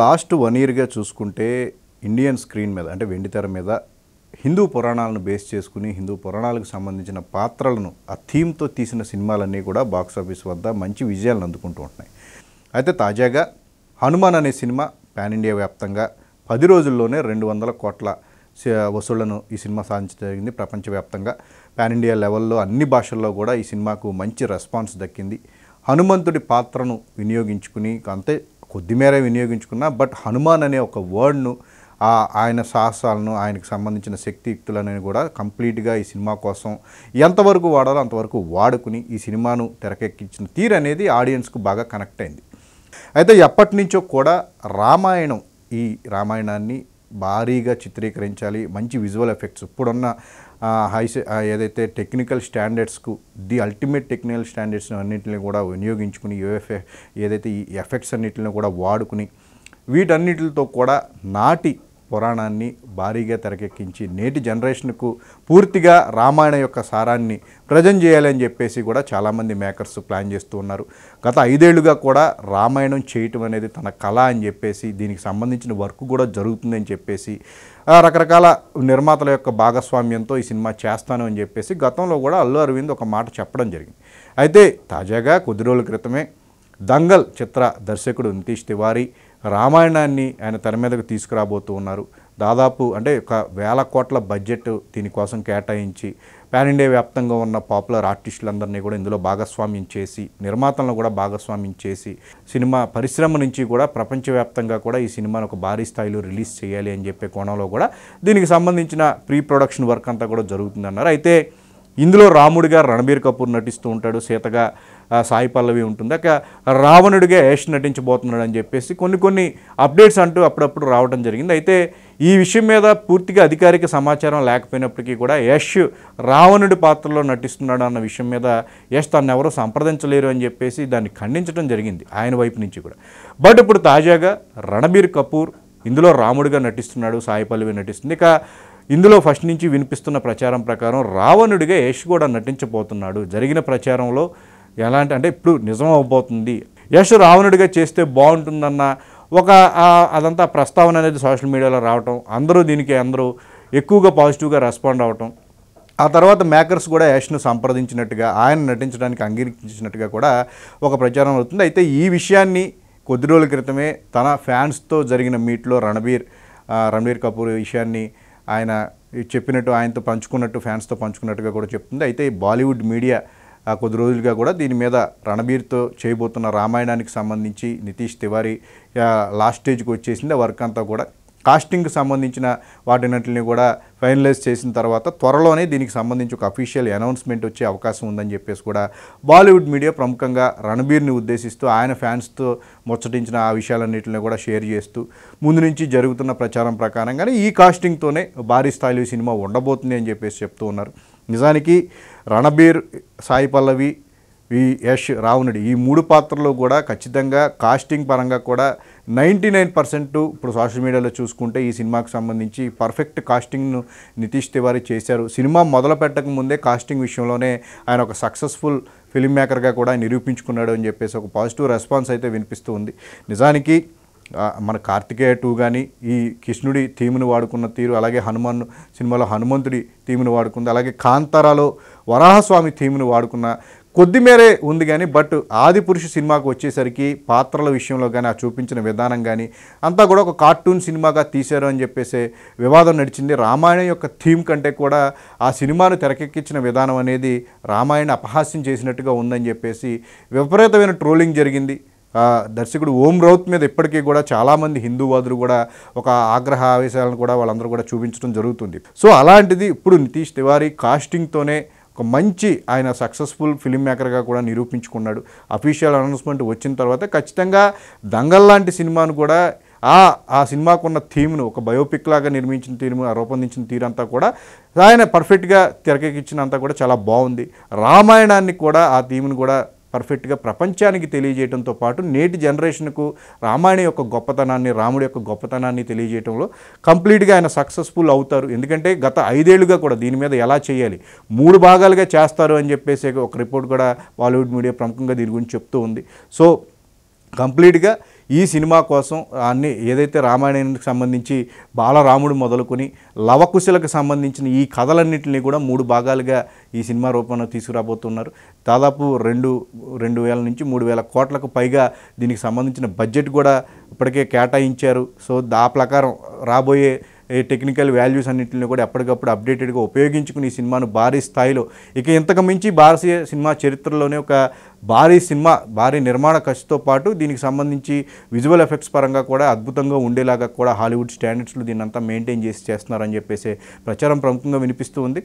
last one ఇయర్గా చూసుకుంటే Indian screen మీద అంటే వెండితెర మీద హిందూ పురాణాలను బేస్ చేసుకుని హిందూ పురాణాలకు సంబంధించిన పాత్రలను ఆ థీమ్తో తీసిన సినిమాలన్నీ కూడా బాక్సాఫీస్ వద్ద మంచి విజయాలను అందుకుంటూ ఉంటున్నాయి అయితే తాజాగా హనుమాన్ అనే సినిమా పాన్ ఇండియా వ్యాప్తంగా పది రోజుల్లోనే రెండు వందల కోట్ల వసూళ్లను ఈ సినిమా సాధించడం జరిగింది ప్రపంచవ్యాప్తంగా పాన్ ఇండియా లెవెల్లో అన్ని భాషల్లో కూడా ఈ సినిమాకు మంచి రెస్పాన్స్ దక్కింది హనుమంతుడి పాత్రను వినియోగించుకుని అంతే కొద్దిమేరే వినియోగించుకున్నా బట్ హనుమాన్ అనే ఒక వర్డ్ను ఆయన సాహసాలను ఆయనకు సంబంధించిన శక్తియుక్తులను కూడా కంప్లీట్గా ఈ సినిమా కోసం ఎంతవరకు వాడాలో అంతవరకు వాడుకుని ఈ సినిమాను తెరకెక్కించిన తీరు అనేది ఆడియన్స్కు బాగా కనెక్ట్ అయింది అయితే ఎప్పటి నుంచో కూడా రామాయణం ఈ రామాయణాన్ని భారీగా చిత్రీకరించాలి మంచి విజువల్ ఎఫెక్ట్స్ ఇప్పుడున్న హై ఏదైతే టెక్నికల్ స్టాండర్డ్స్కు ది అల్టిమేట్ టెక్నికల్ స్టాండర్డ్స్ అన్నింటిని కూడా వినియోగించుకుని యూఎఫ్ఏ ఏదైతే ఈ ఎఫెక్ట్స్ అన్నింటిని కూడా వాడుకుని వీటన్నిటితో కూడా నాటి పురాణాన్ని భారీగా తెరకెక్కించి నేటి జనరేషన్కు పూర్తిగా రామాయణ యొక్క సారాన్ని ప్రజెంట్ చేయాలని చెప్పేసి కూడా చాలామంది మేకర్స్ ప్లాన్ చేస్తూ ఉన్నారు గత ఐదేళ్లుగా కూడా రామాయణం చేయటం అనేది తన కళ అని చెప్పేసి దీనికి సంబంధించిన వర్క్ కూడా జరుగుతుందని చెప్పేసి రకరకాల నిర్మాతల యొక్క భాగస్వామ్యంతో ఈ సినిమా చేస్తాను అని చెప్పేసి గతంలో కూడా అల్లు అరవింద్ ఒక మాట చెప్పడం జరిగింది అయితే తాజాగా కొద్ది రోజుల క్రితమే దంగల్ చిత్ర దర్శకుడు నితీష్ తివారీ రామాయణాన్ని ఆయన తెర మీదకు తీసుకురాబోతూ ఉన్నారు దాదాపు అంటే ఒక వేల కోట్ల బడ్జెట్ దీనికోసం కేటాయించి పాన్ ఇండియా వ్యాప్తంగా ఉన్న పాపులర్ ఆర్టిస్టులందరినీ కూడా ఇందులో భాగస్వామ్యం చేసి నిర్మాతలను కూడా భాగస్వామ్యం చేసి సినిమా పరిశ్రమ నుంచి కూడా ప్రపంచవ్యాప్తంగా కూడా ఈ సినిమాను ఒక భారీ స్థాయిలో రిలీజ్ చేయాలి అని చెప్పే కోణంలో కూడా దీనికి సంబంధించిన ప్రీ ప్రొడక్షన్ వర్క్ అంతా కూడా జరుగుతుందన్నారు అయితే ఇందులో రాముడిగా రణబీర్ కపూర్ నటిస్తూ ఉంటాడు సీతగా సాయి పల్లవి ఉంటుంది అక్క రావణుడిగా యేష్ నటించబోతున్నాడు అని చెప్పేసి కొన్ని కొన్ని అప్డేట్స్ అంటూ అప్పుడప్పుడు రావడం జరిగింది అయితే ఈ విషయం మీద పూర్తిగా అధికారిక సమాచారం లేకపోయినప్పటికీ కూడా యష్ రావణుడి పాత్రలో నటిస్తున్నాడు అన్న విషయం మీద యష్ తను ఎవరో సంప్రదించలేరు అని చెప్పేసి దాన్ని ఖండించడం జరిగింది ఆయన వైపు నుంచి కూడా బట్ ఇప్పుడు తాజాగా రణబీర్ కపూర్ ఇందులో రాముడిగా నటిస్తున్నాడు సాయి పల్లవి నటిస్తుంది ఇక ఇందులో ఫస్ట్ నుంచి వినిపిస్తున్న ప్రచారం ప్రకారం రావణుడిగా యష్ కూడా నటించబోతున్నాడు జరిగిన ప్రచారంలో ఎలా అంటే అంటే ఇప్పుడు నిజం అవబోతుంది యశ్ రావణుడిగా చేస్తే బాగుంటుందన్న ఒక అదంతా ప్రస్తావన అనేది సోషల్ మీడియాలో రావటం అందరూ దీనికి అందరూ ఎక్కువగా పాజిటివ్గా రెస్పాండ్ అవ్వటం ఆ తర్వాత మేకర్స్ కూడా యష్ను సంప్రదించినట్టుగా ఆయన నటించడానికి అంగీకరించినట్టుగా కూడా ఒక ప్రచారం అవుతుంది అయితే ఈ విషయాన్ని కొద్ది రోజుల క్రితమే తన ఫ్యాన్స్తో జరిగిన మీట్లో రణబీర్ రణబీర్ కపూర్ విషయాన్ని ఆయన చెప్పినట్టు ఆయనతో పంచుకున్నట్టు ఫ్యాన్స్తో పంచుకున్నట్టుగా కూడా చెప్తుంది అయితే బాలీవుడ్ మీడియా కొద్ది రోజులుగా కూడా దీని మీద రణబీర్తో చేయబోతున్న రామాయణానికి సంబంధించి నితీష్ తివారీ లాస్ట్ స్టేజ్కి వచ్చేసింది ఆ వర్క్ అంతా కూడా కాస్టింగ్కి సంబంధించిన వాటినట్లని కూడా ఫైనలైజ్ చేసిన తర్వాత త్వరలోనే దీనికి సంబంధించి ఒక అఫీషియల్ అనౌన్స్మెంట్ వచ్చే అవకాశం ఉందని చెప్పేసి కూడా బాలీవుడ్ మీడియా ప్రముఖంగా రణబీర్ని ఉద్దేశిస్తూ ఆయన ఫ్యాన్స్తో ముచ్చటించిన ఆ విషయాలన్నింటినీ కూడా షేర్ చేస్తూ ముందు నుంచి జరుగుతున్న ప్రచారం ప్రకారంగానే ఈ కాస్టింగ్తోనే భారీ స్థాయిలో సినిమా ఉండబోతుంది అని చెప్పేసి చెప్తూ ఉన్నారు నిజానికి రణబీర్ సాయి పల్లవి ఈ యష్ రావణుడి ఈ మూడు పాత్రలు కూడా ఖచ్చితంగా కాస్టింగ్ పరంగా కూడా నైంటీ నైన్ పర్సెంట్ ఇప్పుడు సోషల్ మీడియాలో చూసుకుంటే ఈ సినిమాకు సంబంధించి పర్ఫెక్ట్ కాస్టింగ్ను నితీష్ తివారీ చేశారు సినిమా మొదలు పెట్టక ముందే కాస్టింగ్ విషయంలోనే ఆయన ఒక సక్సెస్ఫుల్ ఫిల్మ్ మేకర్గా కూడా నిరూపించుకున్నాడు అని చెప్పేసి ఒక పాజిటివ్ రెస్పాన్స్ అయితే వినిపిస్తూ ఉంది నిజానికి మన కార్తికేయ టూ కానీ ఈ కృష్ణుడి థీమును వాడుకున్న తీరు అలాగే హనుమాన్ సినిమాలో హనుమంతుడి థీమును వాడుకుంది అలాగే కాంతారాలో వరాహస్వామి థీమును వాడుకున్న కొద్ది మేరే ఉంది కానీ బట్ ఆది పురుష సినిమాకు వచ్చేసరికి పాత్రల విషయంలో కానీ ఆ చూపించిన విధానం కానీ అంతా కూడా ఒక కార్టూన్ సినిమాగా తీశారు అని చెప్పేసి వివాదం నడిచింది రామాయణం యొక్క థీమ్ కంటే కూడా ఆ సినిమాను తెరకెక్కించిన విధానం అనేది రామాయణ అపహాస్యం చేసినట్టుగా ఉందని చెప్పేసి విపరీతమైన ట్రోలింగ్ జరిగింది దర్శకుడు ఓం రౌత్ మీద ఇప్పటికీ కూడా చాలామంది హిందూవాదులు కూడా ఒక ఆగ్రహ ఆవేశాలను కూడా వాళ్ళందరూ కూడా చూపించడం జరుగుతుంది సో అలాంటిది ఇప్పుడు నితీష్ తివారీ కాస్టింగ్తోనే ఒక మంచి ఆయన సక్సెస్ఫుల్ ఫిలిం మేకర్గా కూడా నిరూపించుకున్నాడు అఫీషియల్ అనౌన్స్మెంట్ వచ్చిన తర్వాత ఖచ్చితంగా దంగల్ లాంటి సినిమాను కూడా ఆ ఆ సినిమాకున్న థీమ్ను ఒక బయోపిక్ లాగా నిర్మించిన తీరు రూపొందించిన థీమ్ అంతా కూడా ఆయన పర్ఫెక్ట్గా తెరకెక్కించినంతా కూడా చాలా బాగుంది రామాయణాన్ని కూడా ఆ థీమ్ను కూడా పర్ఫెక్ట్గా ప్రపంచానికి తెలియజేయడంతో పాటు నేటి జనరేషన్కు రామాయణ యొక్క గొప్పతనాన్ని రాముడి యొక్క గొప్పతనాన్ని తెలియజేయడంలో కంప్లీట్గా ఆయన సక్సెస్ఫుల్ అవుతారు ఎందుకంటే గత ఐదేళ్లుగా కూడా దీని మీద ఎలా చేయాలి మూడు భాగాలుగా చేస్తారు అని చెప్పేసి ఒక రిపోర్ట్ కూడా బాలీవుడ్ మీడియా ప్రముఖంగా దీని గురించి చెప్తూ ఉంది సో కంప్లీట్గా ఈ సినిమా కోసం అన్ని ఏదైతే రామాయణానికి సంబంధించి బాలరాముడు మొదలుకొని లవకుశలకు సంబంధించిన ఈ కథలన్నింటినీ కూడా మూడు భాగాలుగా ఈ సినిమా రూపంలో తీసుకురాబోతున్నారు దాదాపు రెండు రెండు వేల నుంచి మూడు వేల కోట్లకు పైగా దీనికి సంబంధించిన బడ్జెట్ కూడా ఇప్పటికే కేటాయించారు సో ఆ ప్రకారం రాబోయే టెక్నికల్ వాల్యూస్ అన్నింటిని కూడా ఎప్పటికప్పుడు అప్డేటెడ్గా ఉపయోగించుకుని ఈ సినిమాను భారీ స్థాయిలో ఇక ఇంతకు మించి భారతీయ సినిమా చరిత్రలోనే ఒక భారీ సినిమా భారీ నిర్మాణ ఖర్చుతో పాటు దీనికి సంబంధించి విజువల్ ఎఫెక్ట్స్ పరంగా కూడా అద్భుతంగా ఉండేలాగా కూడా హాలీవుడ్ స్టాండర్డ్స్లో దీన్నంతా మెయింటైన్ చేసి చేస్తున్నారని చెప్పేసి ప్రచారం ప్రముఖంగా వినిపిస్తూ ఉంది